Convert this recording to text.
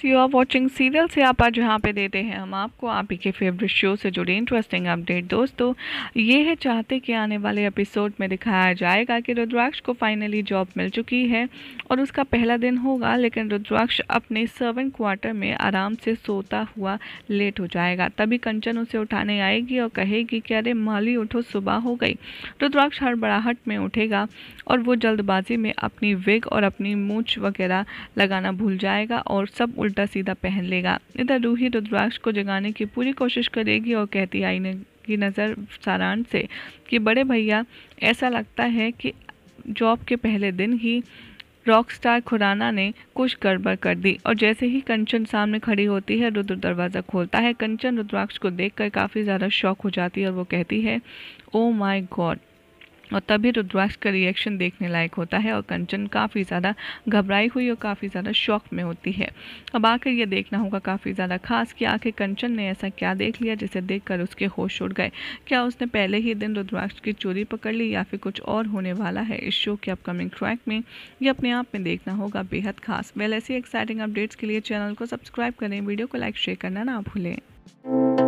guys you are watching serial से आप आज यहाँ पे देते हैं हम आपको आप ही के फेवरेट शो से जुड़े इंटरेस्टिंग अपडेट दोस्तों ये है चाहते कि आने वाले एपिसोड में दिखाया जाएगा कि रुद्राक्ष को फाइनली जॉब मिल चुकी है और उसका पहला दिन होगा लेकिन रुद्राक्ष अपने सर्वेंट क्वार्टर में आराम से सोता हुआ लेट हो जाएगा तभी कंचन उसे उठाने आएगी और कहेगी कि अरे माली उठो सुबह हो गई रुद्राक्ष हड़बड़ाहट में उठेगा और वो जल्दबाजी में अपनी विग और अपनी मूछ वगैरह लगाना भूल जाएगा और सब उल्टा सीधा पहन लेगा इधर रूही रुद्राक्ष को जगाने की पूरी कोशिश करेगी और कहती आईने की नज़र सारांश से कि बड़े भैया ऐसा लगता है कि जॉब के पहले दिन ही रॉकस्टार खुराना ने कुछ गड़बड़ कर दी और जैसे ही कंचन सामने खड़ी होती है रुद्र दरवाज़ा खोलता है कंचन रुद्राक्ष को देखकर काफ़ी ज़्यादा शौक हो जाती है और वो कहती है ओ माय गॉड और तभी रुद्राक्ष का रिएक्शन देखने लायक होता है और कंचन काफ़ी ज़्यादा घबराई हुई और काफ़ी ज़्यादा शौक में होती है अब आकर यह देखना होगा काफ़ी ज़्यादा खास कि आखिर कंचन ने ऐसा क्या देख लिया जिसे देखकर उसके होश उड़ गए क्या उसने पहले ही दिन रुद्राक्ष की चोरी पकड़ ली या फिर कुछ और होने वाला है इस शो के अपकमिंग ट्रैक में ये अपने आप में देखना होगा बेहद खास वेल ऐसी एक्साइटिंग अपडेट्स के लिए चैनल को सब्सक्राइब करें वीडियो को लाइक शेयर करना ना भूलें